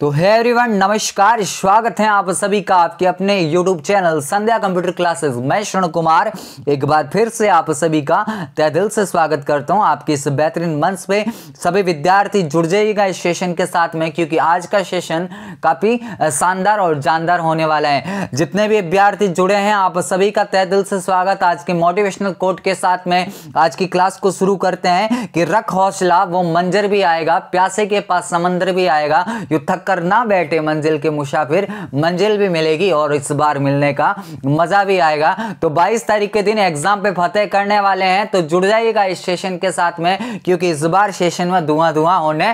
तो है एवरीवन नमस्कार स्वागत है आप सभी का आपके अपने YouTube channel Sandhya computer classes मैं शरण कुमार एक बार फिर से आप सभी का तय दिल से स्वागत करता हूं आपके इस बेहतरीन मंच पे सभी विद्यार्थी जुड़ जाइएगा इस सेशन के साथ में क्योंकि आज का सेशन काफ़ी शानदार और जानदार होने वाला है जितने भी विद्यार्थी जुड़े हैं आप सभी का तय दिल से स्वागत आज के मोटिवेशनल कोट के साथ में आज की क्लास को शुरू करते हैं कि रख हौसला वो मंजर भी आएगा प्यासे के पास समंदर भी आएगा युद्ध कर ना बैठे मंजिल के मुसाफिर मंजिल भी मिलेगी और इस बार मिलने का मज़ा भी आएगा तो 22 तारीख के दिन एग्जाम पे फतेह करने वाले हैं तो जुड़ जाइएगा इस सेशन के साथ में क्योंकि इस बार सेशन में धुआं धुआं होने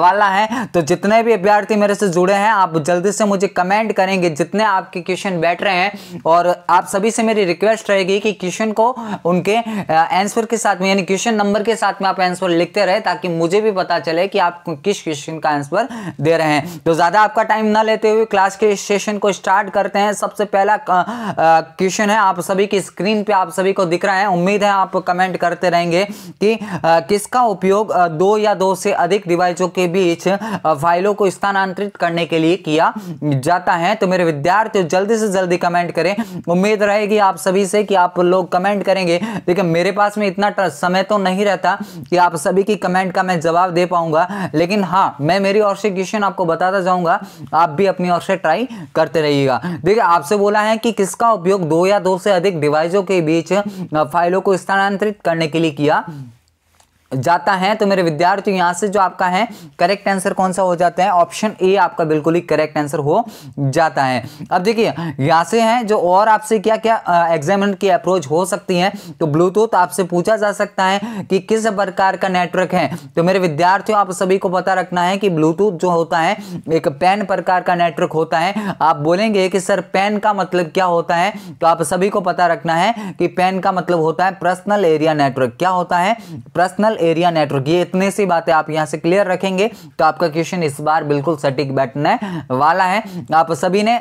वाला है तो जितने भी अभ्यार्थी मेरे से जुड़े हैं आप जल्दी से मुझे कमेंट करेंगे जितने आपके क्वेश्चन बैठ रहे हैं और आप सभी से मेरी रिक्वेस्ट रहेगी कि क्वेश्चन को उनके आंसर के साथ में यानी क्वेश्चन नंबर के साथ में आप आंसर लिखते रहे ताकि मुझे भी पता चले कि आप किस क्वेश्चन का आंसर दे रहे हैं तो ज़्यादा आपका टाइम ना लेते हुए क्लास के सेशन को स्टार्ट करते हैं सबसे पहला क्वेश्चन है आप सभी की स्क्रीन पे आप सभी को दिख रहा है उम्मीद है आप कमेंट करते रहेंगे कि आ, किसका उपयोग दो या दो से अधिक डिवाइसों के बीच फाइलों को स्थानांतरित करने के लिए किया जाता है तो मेरे विद्यार्थियों जल्दी से जल्दी कमेंट करें उम्मीद रहेगी आप सभी से कि आप लोग कमेंट करेंगे देखिए मेरे पास में इतना समय तो नहीं रहता कि आप सभी की कमेंट का मैं जवाब दे पाऊंगा लेकिन हाँ मैं मेरी और से क्वेश्चन आपको बता बताता जाऊंगा आप भी अपनी ओर से ट्राई करते रहिएगा देखिए आपसे बोला है कि किसका उपयोग दो या दो से अधिक डिवाइसों के बीच फाइलों को स्थानांतरित करने के लिए किया जाता है तो मेरे विद्यार्थी यहाँ से जो आपका है करेक्ट आंसर कौन सा हो जाता है ऑप्शन ए आपका बिल्कुल ही करेक्ट आंसर हो जाता है अब देखिए यहां से है जो और आपसे क्या क्या एग्जामिनर की अप्रोच हो सकती है तो ब्लूटूथ आपसे पूछा जा सकता है कि किस प्रकार का नेटवर्क है तो मेरे विद्यार्थियों आप सभी को पता रखना है कि ब्लूटूथ जो होता है एक पेन प्रकार का नेटवर्क होता है आप बोलेंगे कि सर पेन का मतलब क्या होता है तो आप सभी को पता रखना है कि पेन का मतलब होता है पर्सनल एरिया नेटवर्क क्या होता है पर्सनल एरिया नेटवर्क ये इतने सी बातें आप यहाँ से क्लियर रखेंगे तो आपका क्वेश्चन इस बार बिल्कुल सटीक बैठने वाला है आप सभी ने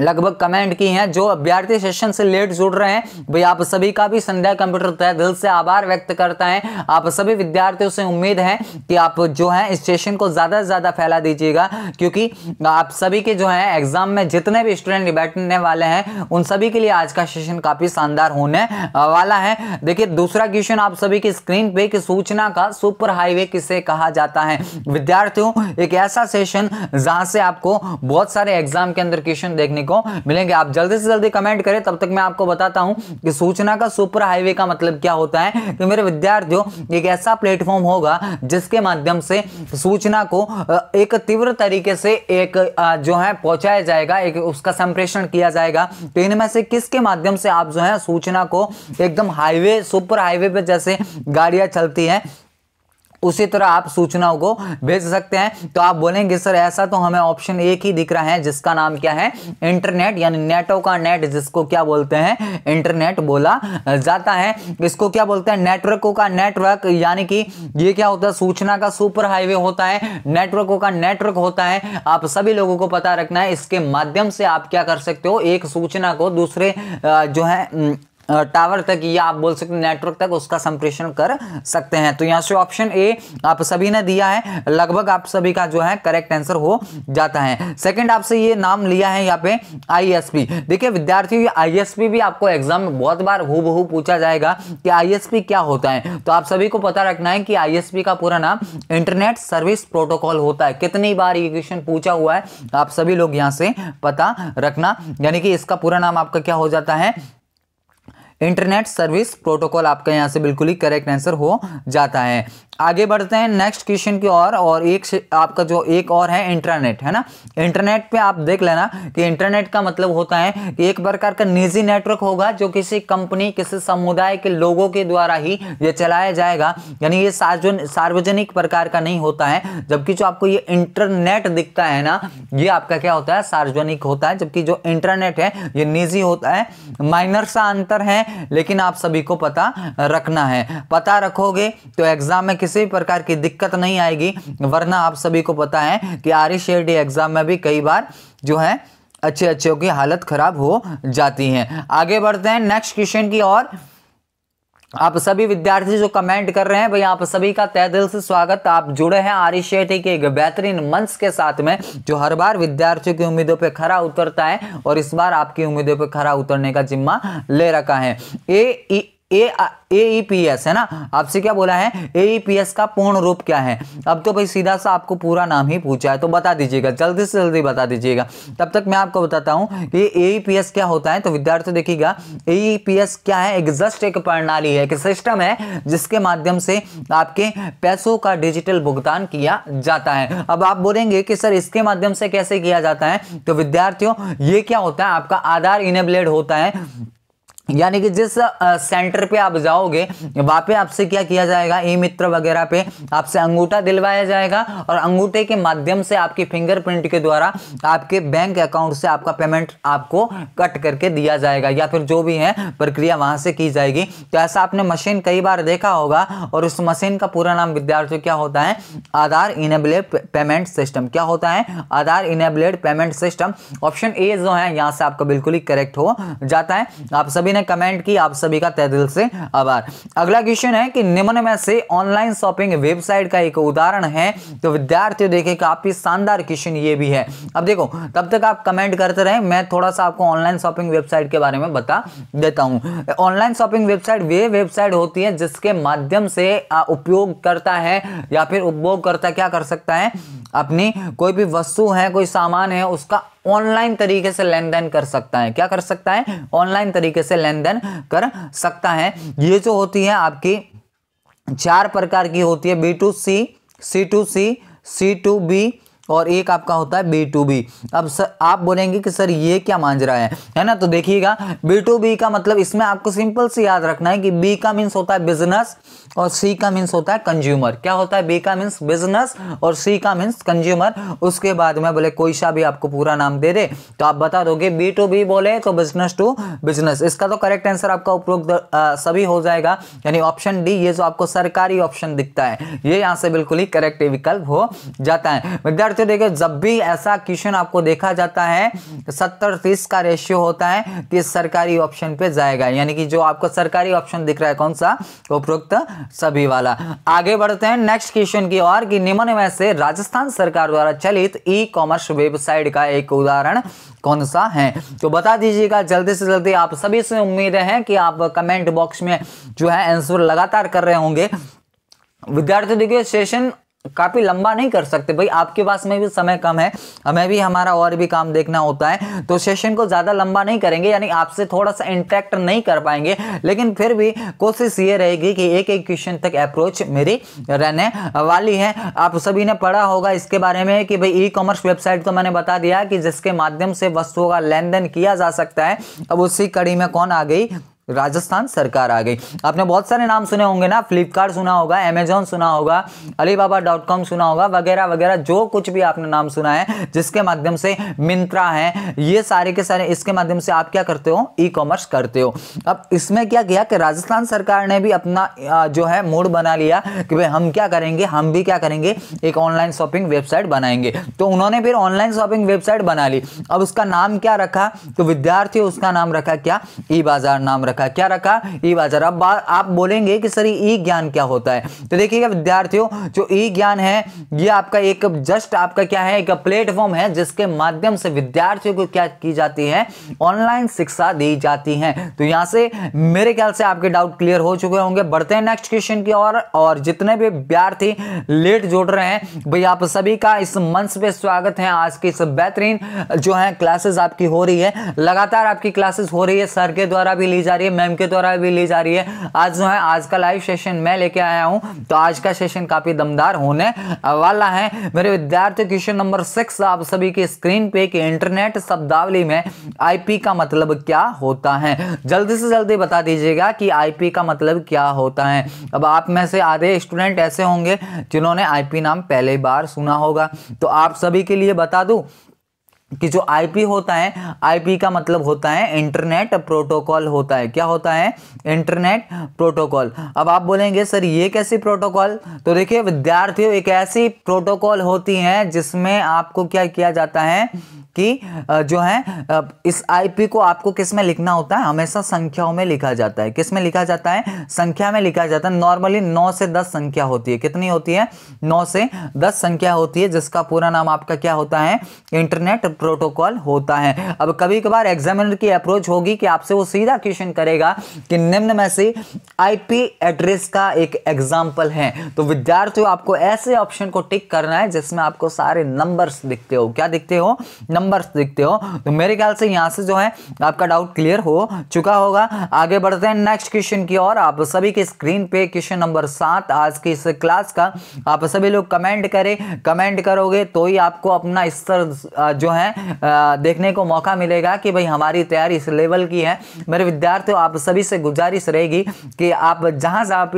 लगभग कमेंट की हैं जो अभ्यर्थी सेशन से लेट जुड़ रहे हैं भाई आप सभी का भी संध्या कंप्यूटर तय दिल से आभार व्यक्त करता है आप सभी विद्यार्थियों से उम्मीद है कि आप जो है इस सेशन को ज़्यादा से ज़्यादा फैला दीजिएगा क्योंकि आप सभी के जो है एग्जाम में जितने भी स्टूडेंट बैठने वाले हैं उन सभी के लिए आज का सेशन काफ़ी शानदार होने वाला है देखिए दूसरा क्वेश्चन आप सभी की स्क्रीन पे कि सूचना का सुपर हाईवे किसे कहा जाता है विद्यार्थियों एक ऐसा सेशन जहां से आपको बहुत सारे एग्जाम के अंदर क्वेश्चन देखने को मिलेंगे आप जल्दी से जल्दी कमेंट करें तब तक मैं आपको बताता हूं कि सूचना का सुपर हाईवे का मतलब क्या होता है कि मेरे विद्यार्थियों एक ऐसा प्लेटफॉर्म होगा जिसके माध्यम से सूचना को एक तीव्र तरीके से एक जो है पहुंचाया जाएगा एक उसका संप्रेषण किया जाएगा तो इनमें से किसके माध्यम से आप जो है सूचना को एकदम हाईवे सुपर हाईवे पर जैसे गाड़ियां चलती हैं उसी तरह आप सूचनाओं को भेज सकते हैं तो आप बोलेंगे सर ऐसा तो हमें ऑप्शन एक ही दिख रहा है जिसका नाम क्या है इंटरनेट यानी नेटो का नेट जिसको क्या बोलते हैं इंटरनेट बोला जाता है इसको क्या बोलते हैं नेटवर्कों का नेटवर्क यानी कि ये क्या होता है सूचना का सुपर हाईवे होता है नेटवर्कों का नेटवर्क होता है आप सभी लोगों को पता रखना है इसके माध्यम से आप क्या कर सकते हो एक सूचना को दूसरे जो है टावर तक या आप बोल सकते हैं नेटवर्क तक उसका संप्रेषण कर सकते हैं तो यहाँ से ऑप्शन ए आप सभी ने दिया है लगभग आप सभी का जो है करेक्ट आंसर हो जाता है सेकंड आपसे ये नाम लिया है यहाँ पे आईएसपी देखिए विद्यार्थियों आईएसपी भी आपको एग्जाम में बहुत बार हु पूछा जाएगा कि आई क्या होता है तो आप सभी को पता रखना है कि आई का पूरा नाम इंटरनेट सर्विस प्रोटोकॉल होता है कितनी बार ये क्वेश्चन पूछा हुआ है आप सभी लोग यहाँ से पता रखना यानी कि इसका पूरा नाम आपका क्या हो जाता है इंटरनेट सर्विस प्रोटोकॉल आपका यहाँ से बिल्कुल ही करेक्ट आंसर हो जाता है आगे बढ़ते हैं नेक्स्ट क्वेश्चन की ओर और, एक से आपका जो एक और है इंटरनेट है ना इंटरनेट पे आप देख लेना कि इंटरनेट का मतलब होता है कि एक प्रकार का निजी नेटवर्क होगा जो किसी कंपनी किसी समुदाय के लोगों के द्वारा ही ये चलाया जाएगा यानी ये सार्वजनिक प्रकार का नहीं होता है जबकि जो आपको ये इंटरनेट दिखता है ना ये आपका क्या होता है सार्वजनिक होता है जबकि जो इंटरनेट है ये निजी होता है माइनर सा अंतर है लेकिन आप सभी को पता रखना है पता रखोगे तो एग्जाम में किसी भी प्रकार की दिक्कत नहीं आएगी वरना आप सभी को पता है कि आर ई एग्ज़ाम में भी कई बार जो है अच्छे अच्छों की हालत ख़राब हो जाती है आगे बढ़ते हैं नेक्स्ट क्वेश्चन की और आप सभी विद्यार्थी जो कमेंट कर रहे हैं भाई आप सभी का तय दिल से स्वागत आप जुड़े हैं आरिश शेट्टी के एक बेहतरीन मंच के साथ में जो हर बार विद्यार्थियों की उम्मीदों पर खरा उतरता है और इस बार आपकी उम्मीदों पर खरा उतरने का जिम्मा ले रखा है ए ए पी एस है ना आपसे क्या बोला है ए पी एस का पूर्ण रूप क्या है अब तो भाई सीधा सा आपको पूरा नाम ही पूछा है तो बता दीजिएगा जल्दी से जल्दी बता दीजिएगा तब तक मैं आपको बताता हूँ कि एपीएस पी एस क्या होता है तो विद्यार्थी देखिएगा ए पी एस क्या है एक जस्ट एक प्रणाली है एक सिस्टम है जिसके माध्यम से आपके पैसों का डिजिटल भुगतान किया जाता है अब आप बोलेंगे कि सर इसके माध्यम से कैसे किया जाता है तो विद्यार्थियों ये क्या होता है आपका आधार इनेबलेड होता है यानी कि जिस सेंटर पे आप जाओगे वहां पे आपसे क्या किया जाएगा ई मित्र वगैरह पे आपसे अंगूठा दिलवाया जाएगा और अंगूठे के माध्यम से आपकी फिंगरप्रिंट के द्वारा आपके बैंक अकाउंट से आपका पेमेंट आपको कट करके दिया जाएगा या फिर जो भी है प्रक्रिया वहां से की जाएगी तो ऐसा आपने मशीन कई बार देखा होगा और उस मशीन का पूरा नाम विद्यार्थियों क्या होता है आधार इनेबलेड पेमेंट सिस्टम क्या होता है Aadhaar enabled payment system option A जो है यहाँ से आपका बिल्कुल ही करेक्ट हो जाता है आप सभी ने कमेंट की आप सभी का तय दिल से आभार अगला क्वेश्चन है कि निम्न में से ऑनलाइन शॉपिंग वेबसाइट का एक उदाहरण है तो विद्यार्थियों देखे काफी शानदार क्वेश्चन ये भी है अब देखो तब तक आप कमेंट करते रहे मैं थोड़ा सा आपको ऑनलाइन शॉपिंग वेबसाइट के बारे में बता देता हूँ ऑनलाइन शॉपिंग वेबसाइट वे वेबसाइट होती है जिसके माध्यम से उपयोग करता है या फिर उपभोग करता क्या कर सकता है अपनी कोई भी वस्तु है कोई सामान है उसका ऑनलाइन तरीके से लेन देन कर सकता है क्या कर सकता है ऑनलाइन तरीके से लेन देन कर सकता है ये जो होती है आपकी चार प्रकार की होती है B to C C to C C to B और एक आपका होता है बी टू बी अब सर आप बोलेंगे कि सर ये क्या रहा है है ना तो देखिएगा बी टू बी का मतलब इसमें आपको सिंपल से याद रखना है कि बी का मीन्स होता है बिजनेस और सी का मीन्स होता है कंज्यूमर क्या होता है बी का मीन्स बिजनेस और सी का मीन्स कंज्यूमर उसके बाद में बोले कोई सा भी आपको पूरा नाम दे दे तो आप बता दोगे बी टू बी बोले तो बिजनेस टू बिजनेस इसका तो करेक्ट आंसर आपका उपरोक्त सभी हो जाएगा यानी ऑप्शन डी ये जो आपको सरकारी ऑप्शन दिखता है ये यहाँ से बिल्कुल ही करेक्ट विकल्प हो जाता है विद्यार्थी विद्यार्थियों देखिए जब भी ऐसा क्वेश्चन आपको देखा जाता है तो सत्तर तीस का रेशियो होता है कि सरकारी ऑप्शन पे जाएगा यानी कि जो आपको सरकारी ऑप्शन दिख रहा है कौन सा उपरोक्त सभी वाला आगे बढ़ते हैं नेक्स्ट क्वेश्चन की और कि निम्न में से राजस्थान सरकार द्वारा चलित ई कॉमर्स वेबसाइट का एक उदाहरण कौन सा है तो बता दीजिएगा जल्दी से जल्दी आप सभी से उम्मीद है कि आप कमेंट बॉक्स में जो है आंसर लगातार कर रहे होंगे विद्यार्थी देखिए सेशन काफ़ी लंबा नहीं कर सकते भाई आपके पास में भी समय कम है हमें भी हमारा और भी काम देखना होता है तो सेशन को ज़्यादा लंबा नहीं करेंगे यानी आपसे थोड़ा सा इंटरेक्ट नहीं कर पाएंगे लेकिन फिर भी कोशिश ये रहेगी कि एक एक क्वेश्चन तक अप्रोच मेरी रहने वाली है आप सभी ने पढ़ा होगा इसके बारे में कि भाई ई कॉमर्स वेबसाइट तो मैंने बता दिया कि जिसके माध्यम से वस्तुओं का लेन किया जा सकता है अब उसी कड़ी में कौन आ गई राजस्थान सरकार आ गई आपने बहुत सारे नाम सुने होंगे ना फ्लिपकार्ट सुना होगा अमेजोन सुना होगा अलीबाबा डॉट कॉम सुना होगा वगैरह वगैरह जो कुछ भी आपने नाम सुना है जिसके माध्यम से मिंत्रा है ये सारे के सारे इसके माध्यम से आप क्या करते हो ई कॉमर्स करते हो अब इसमें क्या किया कि राजस्थान सरकार ने भी अपना जो है मूड बना लिया कि भाई हम क्या करेंगे हम भी क्या करेंगे एक ऑनलाइन शॉपिंग वेबसाइट बनाएंगे तो उन्होंने फिर ऑनलाइन शॉपिंग वेबसाइट बना ली अब उसका नाम क्या रखा तो विद्यार्थी उसका नाम रखा क्या ई बाजार नाम रखा रखा क्या रखा ई बाजार अब बा, आप बोलेंगे कि सर ई ज्ञान क्या होता है तो देखिएगा विद्यार्थियों जो ई ज्ञान है ये आपका एक जस्ट आपका क्या है एक प्लेटफॉर्म है जिसके माध्यम से विद्यार्थियों को क्या की जाती है ऑनलाइन शिक्षा दी जाती है तो यहाँ से मेरे ख्याल से आपके डाउट क्लियर हो चुके होंगे बढ़ते हैं नेक्स्ट क्वेश्चन की और और जितने भी विद्यार्थी लेट जुड़ रहे हैं भाई आप सभी का इस मंच पे स्वागत है आज की इस बेहतरीन जो है क्लासेस आपकी हो रही है लगातार आपकी क्लासेस हो रही है सर के द्वारा भी ली जा रही है रही है मैम के द्वारा भी ली जा रही है आज जो है आज का लाइव सेशन मैं लेके आया हूँ तो आज का सेशन काफ़ी दमदार होने वाला है मेरे विद्यार्थी क्वेश्चन नंबर सिक्स आप सभी की स्क्रीन पे कि इंटरनेट शब्दावली में आईपी का मतलब क्या होता है जल्दी से जल्दी बता दीजिएगा कि आईपी का मतलब क्या होता है अब आप में से आधे स्टूडेंट ऐसे होंगे जिन्होंने आईपी नाम पहले बार सुना होगा तो आप सभी के लिए बता दूं कि जो आईपी होता है आईपी का मतलब होता है इंटरनेट प्रोटोकॉल होता है क्या होता है इंटरनेट प्रोटोकॉल अब आप बोलेंगे सर ये कैसी प्रोटोकॉल तो देखिए विद्यार्थियों एक ऐसी प्रोटोकॉल होती है जिसमें आपको क्या किया जाता है कि जो है इस आईपी को आपको किस में लिखना होता है हमेशा संख्याओं में लिखा जाता है किस में लिखा जाता है संख्या में लिखा जाता है नॉर्मली नौ से दस संख्या होती है कितनी होती है नौ से दस संख्या होती है जिसका पूरा नाम आपका क्या होता है इंटरनेट प्रोटोकॉल होता है अब कभी कभार एग्जामिनर की अप्रोच होगी कि आपसे वो सीधा क्वेश्चन करेगा कि निम्न में से आईपी एड्रेस का एक एग्जाम्पल है तो विद्यार्थियों आपको ऐसे ऑप्शन को टिक करना है जिसमें आपको सारे नंबर्स दिखते हो क्या दिखते हो नंबर्स दिखते हो तो मेरे ख्याल से यहाँ से जो है आपका डाउट क्लियर हो चुका होगा आगे बढ़ते हैं नेक्स्ट क्वेश्चन की और आप सभी के स्क्रीन पे क्वेश्चन नंबर सात आज की इस क्लास का आप सभी लोग कमेंट करें कमेंट करोगे तो ही आपको अपना स्तर जो है है देखने को मौका मिलेगा कि भाई हमारी तैयारी इस लेवल की है मेरे विद्यार्थियों आप सभी से गुजारिश रहेगी कि आप जहाँ जहाँ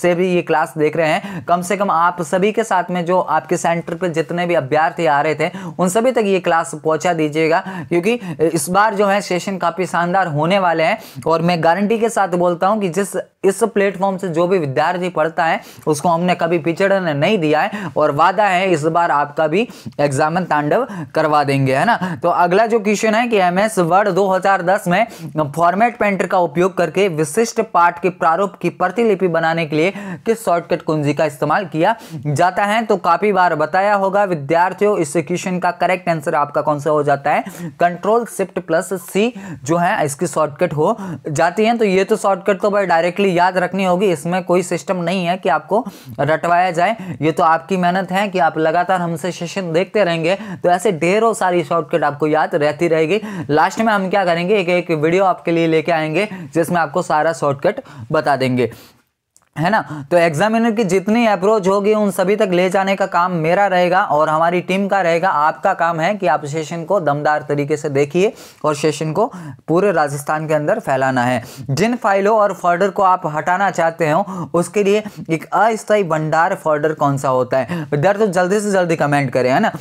से भी ये क्लास देख रहे हैं कम से कम आप सभी के साथ में जो आपके सेंटर पर जितने भी अभ्यर्थी आ रहे थे उन सभी तक ये क्लास पहुँचा दीजिएगा क्योंकि इस बार जो है सेशन काफ़ी शानदार होने वाले हैं और मैं गारंटी के साथ बोलता हूँ कि जिस इस प्लेटफॉर्म से जो भी विद्यार्थी पढ़ता है उसको हमने कभी पिछड़ने नहीं दिया है और वादा है इस बार आपका भी एग्जामन तांडव करवा देंगे करेंगे है ना तो अगला जो क्वेश्चन है कि एम एस वर्ड 2010 में फॉर्मेट पेंटर का उपयोग करके विशिष्ट पाठ के प्रारूप की प्रतिलिपि बनाने के लिए किस शॉर्टकट कुंजी का इस्तेमाल किया जाता है तो काफी बार बताया होगा विद्यार्थियों इस क्वेश्चन का करेक्ट आंसर आपका कौन सा हो जाता है कंट्रोल शिफ्ट प्लस सी जो है इसकी शॉर्टकट हो जाती है तो ये तो शॉर्टकट तो भाई डायरेक्टली याद रखनी होगी इसमें कोई सिस्टम नहीं है कि आपको रटवाया जाए ये तो आपकी मेहनत है कि आप लगातार हमसे सेशन देखते रहेंगे तो ऐसे ढेरों सारे सारी शॉर्टकट आपको याद रहती रहेगी लास्ट में हम क्या करेंगे एक एक वीडियो आपके लिए लेके आएंगे जिसमें आपको सारा शॉर्टकट बता देंगे है ना तो एग्जामिनर की जितनी अप्रोच होगी उन सभी तक ले जाने का काम मेरा रहेगा और हमारी टीम का रहेगा आपका काम है कि आप सेशन को दमदार तरीके से देखिए और सेशन को पूरे राजस्थान के अंदर फैलाना है जिन फाइलों और फोल्डर को आप हटाना चाहते हो उसके लिए एक अस्थायी भंडार फोल्डर कौन सा होता है विद्यार्थी तो जल्दी से जल्दी कमेंट करें है ना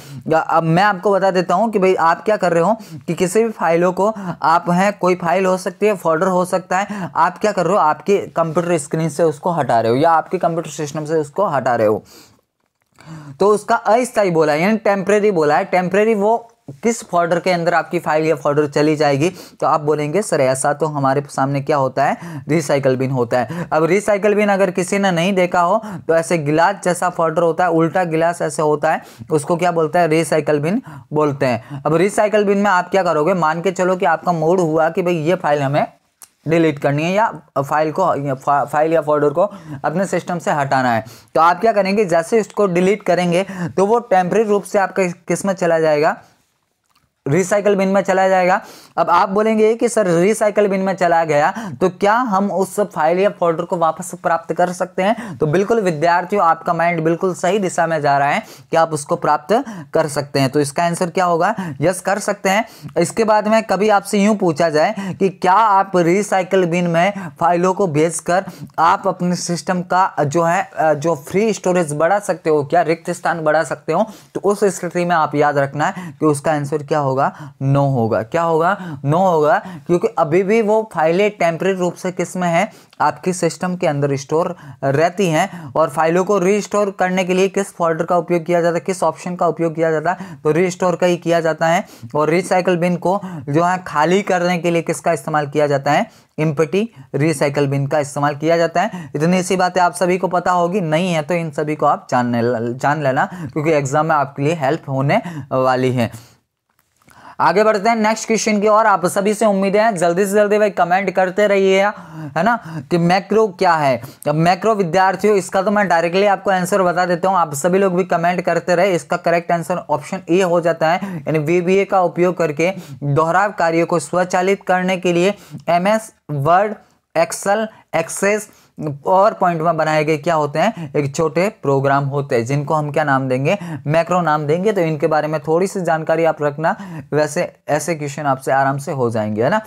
अब मैं आपको बता देता हूँ कि भाई आप क्या कर रहे हो कि किसी भी फाइलों को आप हैं कोई फाइल हो सकती है फोल्डर हो सकता है आप क्या कर रहे हो आपके कंप्यूटर स्क्रीन से उसको हटा रहे हो या आपके कंप्यूटर सिस्टम से उसको हटा रहे हो तो उसका अस्थायी बोला है यानी टेम्परेरी बोला है टेम्परेरी वो किस फोल्डर के अंदर आपकी फाइल या फोल्डर चली जाएगी तो आप बोलेंगे सर ऐसा तो हमारे सामने क्या होता है रिसाइकल बिन होता है अब रिसाइकल बिन अगर किसी ने नहीं देखा हो तो ऐसे गिलास जैसा फोल्डर होता है उल्टा गिलास ऐसे होता है उसको क्या बोलते हैं रिसाइकल बिन बोलते हैं अब रिसाइकल बिन में आप क्या करोगे मान के चलो कि आपका मूड हुआ कि भाई ये फाइल हमें डिलीट करनी है या फाइल को या फा, फाइल या फोल्डर को अपने सिस्टम से हटाना है तो आप क्या करेंगे जैसे इसको डिलीट करेंगे तो वो टेम्प्रेरी रूप से आपके किस में चला जाएगा रिसाइकल बिन में चला जाएगा अब आप बोलेंगे कि सर रिसाइकल बिन में चला गया तो क्या हम उस फाइल या फोल्डर को वापस प्राप्त कर सकते हैं तो बिल्कुल विद्यार्थियों आपका माइंड बिल्कुल सही दिशा में जा रहा है कि आप उसको प्राप्त कर सकते हैं तो इसका आंसर क्या होगा यस कर सकते हैं इसके बाद में कभी आपसे यूं पूछा जाए कि क्या आप रिसाइकल बिन में फाइलों को भेज कर आप अपने सिस्टम का जो है जो फ्री स्टोरेज बढ़ा सकते हो क्या रिक्त स्थान बढ़ा सकते हो तो उस स्थिति में आप याद रखना है कि उसका आंसर क्या होगा नो होगा क्या होगा नो होगा क्योंकि अभी भी वो फाइलें टेम्प्रेरी रूप से किस में है आपकी सिस्टम के अंदर स्टोर रहती हैं और फाइलों को रीस्टोर करने के लिए किस फोल्डर का उपयोग किया जाता है किस ऑप्शन का उपयोग किया जाता है तो रीस्टोर का ही किया जाता है और रिसाइकल बिन को जो है खाली करने के लिए किसका इस्तेमाल किया जाता है इम्पटी रिसाइकल बिन का इस्तेमाल किया जाता है इतनी सी बातें आप सभी को पता होगी नहीं है तो इन सभी को आप जानने जान लेना क्योंकि एग्ज़ाम में आपके लिए हेल्प होने वाली है आगे बढ़ते हैं नेक्स्ट क्वेश्चन की और आप सभी से उम्मीद है जल्दी से जल्दी भाई कमेंट करते रहिए है है ना कि मैक्रो क्या है अब मैक्रो विद्यार्थियों इसका तो मैं डायरेक्टली आपको आंसर बता देता हूँ आप सभी लोग भी कमेंट करते रहे इसका करेक्ट आंसर ऑप्शन ए हो जाता है यानी वी का उपयोग करके दोहराव कार्यों को स्वचालित करने के लिए M word Excel Access power point में बनाए गए क्या होते हैं एक छोटे प्रोग्राम होते हैं जिनको हम क्या नाम देंगे मैक्रो नाम देंगे तो इनके बारे में थोड़ी सी जानकारी आप रखना वैसे ऐसे क्वेश्चन आपसे आराम से हो जाएंगे है ना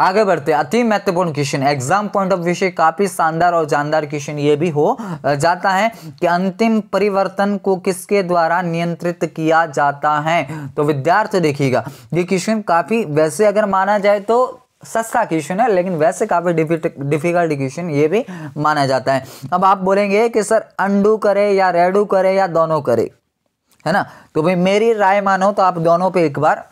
आगे बढ़ते हैं अति महत्वपूर्ण question exam point of view से काफी शानदार और जानदार क्वेश्चन ये भी हो जाता है कि अंतिम परिवर्तन को किसके द्वारा नियंत्रित किया जाता है तो विद्यार्थी देखिएगा ये क्वेश्चन काफी वैसे अगर माना जाए तो सस्ता क्वेश्चन है लेकिन वैसे काफ़ी डिफिकल्ट क्वेश्चन ये भी माना जाता है अब आप बोलेंगे कि सर अंडू करे या रेडू करे या दोनों करे है ना तो भाई मेरी राय मानो तो आप दोनों पे एक बार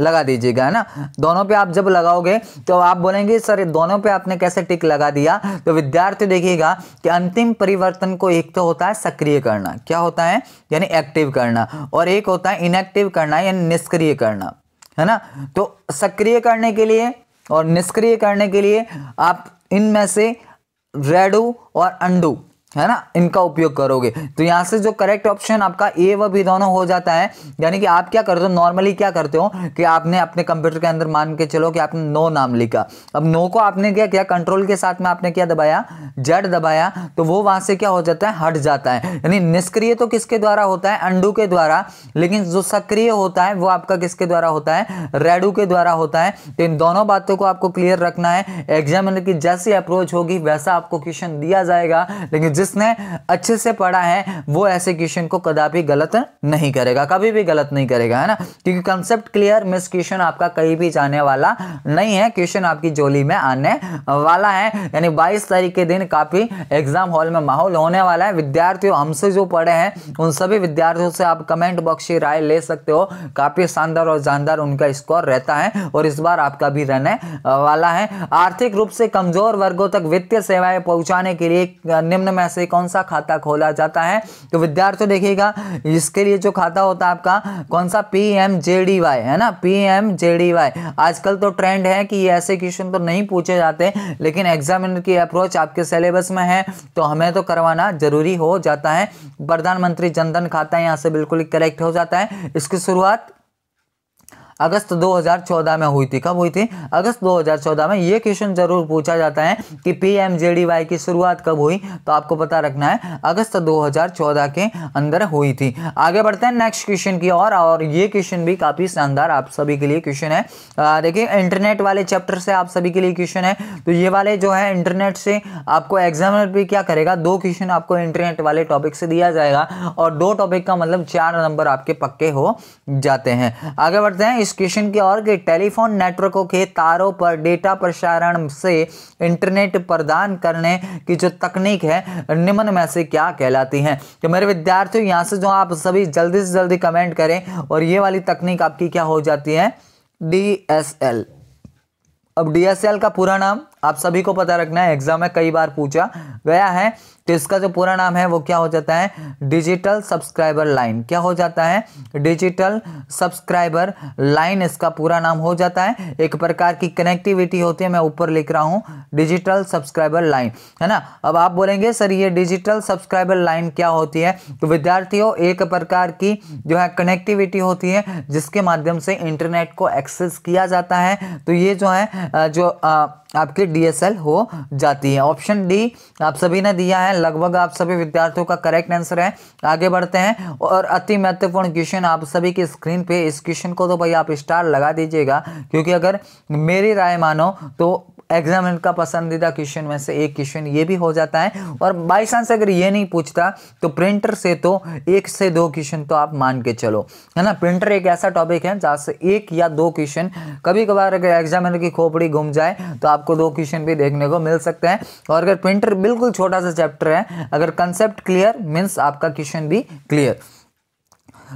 लगा दीजिएगा है ना दोनों पे आप जब लगाओगे तो आप बोलेंगे सर दोनों पे आपने कैसे टिक लगा दिया तो विद्यार्थी देखिएगा कि अंतिम परिवर्तन को एक तो होता है सक्रिय करना क्या होता है यानी एक्टिव करना और एक होता है इनएक्टिव करना यानी निष्क्रिय करना है ना तो सक्रिय करने के लिए और निष्क्रिय करने के लिए आप इनमें से रेडू और अंडू है ना इनका उपयोग करोगे तो यहाँ से जो करेक्ट ऑप्शन आपका ए व बी दोनों हो जाता है यानी कि आप क्या करते हो नॉर्मली क्या करते हो कि आपने अपने कंप्यूटर के अंदर मान के चलो कि आपने नो नाम लिखा अब नो को आपने क्या किया कंट्रोल के साथ में आपने क्या दबाया जेड दबाया तो वो वहां से क्या हो जाता है हट जाता है यानी निष्क्रिय तो किसके द्वारा होता है अंडू के द्वारा लेकिन जो सक्रिय होता है वो आपका किसके द्वारा होता है रेडू के द्वारा होता है तो इन दोनों बातों को आपको क्लियर रखना है एग्जामिनर की जैसी अप्रोच होगी वैसा आपको क्वेश्चन दिया जाएगा लेकिन जिसने अच्छे से पढ़ा है वो ऐसे क्वेश्चन को कदापि गलत नहीं करेगा कभी भी गलत नहीं करेगा है ना क्योंकि कंसेप्ट क्लियर मिस क्वेश्चन आपका कहीं भी जाने वाला नहीं है क्वेश्चन आपकी जोली में आने वाला है यानी बाईस तारीख के दिन काफ़ी एग्जाम हॉल में माहौल होने वाला है विद्यार्थियों हमसे जो पढ़े हैं उन सभी विद्यार्थियों से आप कमेंट बॉक्स की राय ले सकते हो काफ़ी शानदार और जानदार उनका स्कोर रहता है और इस बार आपका भी रहने वाला है आर्थिक रूप से कमजोर वर्गों तक वित्तीय सेवाएं पहुंचाने के लिए निम्न में यहाँ से कौन सा खाता खोला जाता है तो विद्यार्थियों देखिएगा इसके लिए जो खाता होता है आपका कौन सा P M J D Y है ना P M J D Y आजकल तो ट्रेंड है कि ऐसे क्वेश्चन तो नहीं पूछे जाते लेकिन एग्जामिनर की अप्रोच आपके सिलेबस में है तो हमें तो करवाना जरूरी हो जाता है प्रधानमंत्री जनधन खाता यहाँ से बिल्कुल करेक्ट हो जाता है इसकी शुरुआत अगस्त 2014 में हुई थी कब हुई थी अगस्त 2014 में ये क्वेश्चन जरूर पूछा जाता है कि पीएमजेडीवाई की शुरुआत कब हुई तो आपको पता रखना है अगस्त 2014 के अंदर हुई थी आगे बढ़ते हैं नेक्स्ट क्वेश्चन की और और ये क्वेश्चन भी काफ़ी शानदार आप सभी के लिए क्वेश्चन है देखिए इंटरनेट वाले चैप्टर से आप सभी के लिए क्वेश्चन है तो ये वाले जो है इंटरनेट से आपको एग्जामिनर भी क्या करेगा दो क्वेश्चन आपको इंटरनेट वाले टॉपिक से दिया जाएगा और दो टॉपिक का मतलब चार नंबर आपके पक्के हो जाते हैं आगे बढ़ते हैं इस विश्लेषण किया और के टेलीफोन नेटवर्कों के तारों पर डेटा प्रसारण से इंटरनेट प्रदान करने की जो तकनीक है निम्न में से क्या कहलाती है तो मेरे विद्यार्थियों यहाँ से जो आप सभी जल्दी से जल्दी कमेंट करें और ये वाली तकनीक आपकी क्या हो जाती है डी अब डी का पूरा नाम आप सभी को पता रखना है एग्जाम में कई बार पूछा गया है तो इसका जो पूरा नाम है वो क्या हो जाता है डिजिटल सब्सक्राइबर लाइन क्या हो जाता है डिजिटल सब्सक्राइबर लाइन इसका पूरा नाम हो जाता है एक प्रकार की कनेक्टिविटी होती है मैं ऊपर लिख रहा हूँ डिजिटल सब्सक्राइबर लाइन है ना अब आप बोलेंगे सर ये डिजिटल सब्सक्राइबर लाइन क्या होती है तो विद्यार्थियों एक प्रकार की जो है कनेक्टिविटी होती है जिसके माध्यम से इंटरनेट को एक्सेस किया जाता है तो ये जो है जो आ, आपकी डीएसएल हो जाती है ऑप्शन डी आप सभी ने दिया है लगभग आप सभी विद्यार्थियों का करेक्ट आंसर है आगे बढ़ते हैं और अति महत्वपूर्ण क्वेश्चन आप सभी की स्क्रीन पे इस क्वेश्चन को तो भाई आप स्टार लगा दीजिएगा क्योंकि अगर मेरी राय मानो तो एग्जाम का पसंदीदा क्वेश्चन में से एक क्वेश्चन ये भी हो जाता है और बाई चांस अगर ये नहीं पूछता तो प्रिंटर से तो एक से दो क्वेश्चन तो आप मान के चलो है ना प्रिंटर एक ऐसा टॉपिक है जहाँ से एक या दो क्वेश्चन कभी कभार अगर एग्जाम की खोपड़ी घूम जाए तो आपको दो क्वेश्चन भी देखने को मिल सकते हैं और अगर प्रिंटर बिल्कुल छोटा सा चैप्टर है अगर कंसेप्ट क्लियर मीन्स आपका क्वेश्चन भी क्लियर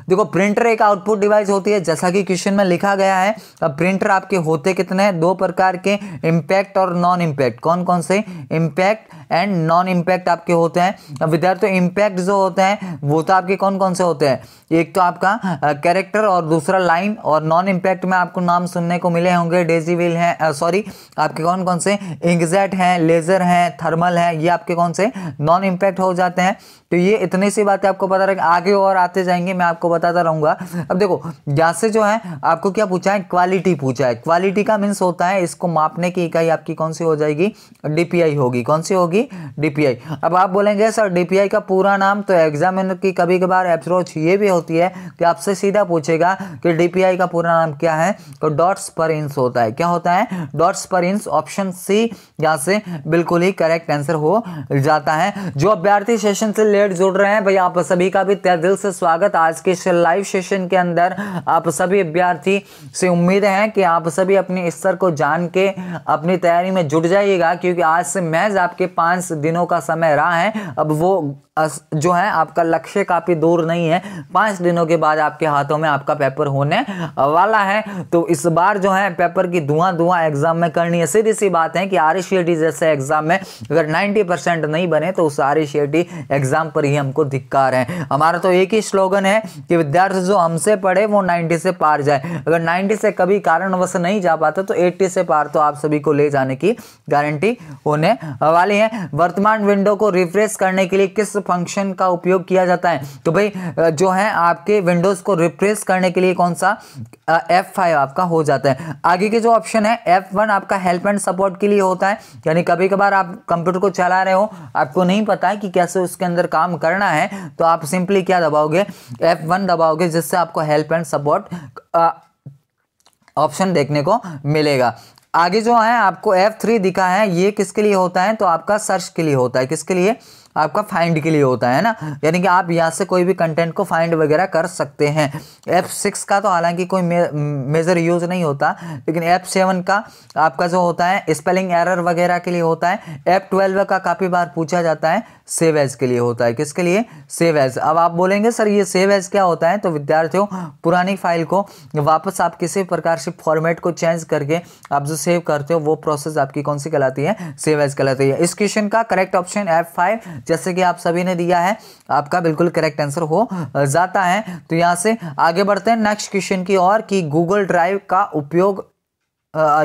देखो प्रिंटर एक आउटपुट डिवाइस होती है जैसा कि क्वेश्चन में लिखा गया है अब प्रिंटर आपके होते कितने हैं दो प्रकार के इम्पैक्ट और नॉन इम्पैक्ट कौन कौन से इम्पैक्ट एंड नॉन इम्पैक्ट आपके होते हैं अब विद्यार्थियों इम्पैक्ट जो होते हैं वो तो आपके कौन कौन से होते हैं एक तो आपका कैरेक्टर और दूसरा लाइन और नॉन इम्पैक्ट में आपको नाम सुनने को मिले होंगे डेजी हैं सॉरी आपके कौन कौन से इंगजेट हैं लेज़र हैं थर्मल हैं ये आपके कौन से नॉन इम्पैक्ट हो जाते हैं तो ये इतनी सी बातें आपको पता रहेगी आगे और आते जाएंगे मैं आपको बताता रहूँगा अब देखो यहाँ से जो है आपको क्या पूछा है क्वालिटी पूछा है क्वालिटी का मीन्स होता है इसको मापने की इकाई आपकी कौन सी हो जाएगी डीपीआई होगी कौन सी होगी डीपीआई अब आप बोलेंगे सर डीपीआई का पूरा नाम तो एग्जामिनर की कभी कभार एप्रोच ये भी होती है कि आपसे सीधा पूछेगा कि डीपीआई का पूरा नाम क्या है तो डॉट्स पर इंस होता है क्या होता है डॉट्स पर इंस ऑप्शन सी यहाँ से बिल्कुल ही करेक्ट आंसर हो जाता है जो अभ्यर्थी सेशन से लेट जुड़ रहे हैं भाई आप सभी का भी तय दिल से स्वागत आज के इस लाइव सेशन के अंदर आप सभी अभ्यर्थी से उम्मीद है कि आप सभी अपने स्तर को जान के अपनी तैयारी में जुट जाइएगा क्योंकि आज से महज आपके पाँच दिनों का समय रहा है अब वो जो है आपका लक्ष्य काफ़ी दूर नहीं है पांच दिनों के बाद आपके हाथों में आपका पेपर होने वाला है तो इस बार जो है पेपर की धुआं धुआं एग्जाम में करनी है सीधी सी बात है कि आर जैसे एग्जाम में अगर नाइन्टी परसेंट नहीं बने तो उस आर एग्जाम पर ही हमको धिक्कार है हमारा तो एक ही स्लोगन है कि विद्यार्थी जो हमसे पढ़े वो नाइन्टी से पार जाए अगर नाइन्टी से कभी कारणवश नहीं जा पाते तो एट्टी से पार तो आप सभी को ले जाने की गारंटी होने वाली है वर्तमान विंडो को रिफ्रेश करने के लिए किस फंक्शन का उपयोग किया जाता है तो भाई जो है आपके विंडोज़ को रिप्रेस करने के लिए कौन सा एफ फाइव आपका हो जाता है आगे के जो ऑप्शन है एफ वन आपका हेल्प एंड सपोर्ट के लिए होता है यानी कभी कभार आप कंप्यूटर को चला रहे हो आपको नहीं पता है कि कैसे उसके अंदर काम करना है तो आप सिंपली क्या दबाओगे एफ वन दबाओगे जिससे आपको हेल्प एंड सपोर्ट ऑप्शन देखने को मिलेगा आगे जो है आपको F3 दिखा है ये किसके लिए होता है तो आपका सर्च के लिए होता है किसके लिए आपका फाइंड के लिए होता है ना यानी कि आप यहाँ से कोई भी कंटेंट को फाइंड वगैरह कर सकते हैं एफ सिक्स का तो हालांकि कोई मेज़र यूज़ नहीं होता लेकिन एफ सेवन का आपका जो होता है स्पेलिंग एरर वगैरह के लिए होता है एफ ट्वेल्व का काफ़ी बार पूछा जाता है सेव एज के लिए होता है किसके लिए सेव एज अब आप बोलेंगे सर ये सेव एज क्या होता है तो विद्यार्थियों पुरानी फाइल को वापस आप किसी प्रकार से फॉर्मेट को चेंज करके आप जो सेव करते हो वो प्रोसेस आपकी कौन सी कहलाती है सेव एज कहलाती है इस क्वेश्चन का करेक्ट ऑप्शन एफ फाइव जैसे कि आप सभी ने दिया है आपका बिल्कुल करेक्ट आंसर हो हाँ। जाता है तो यहाँ से आगे बढ़ते हैं नेक्स्ट क्वेश्चन की और कि गूगल ड्राइव का उपयोग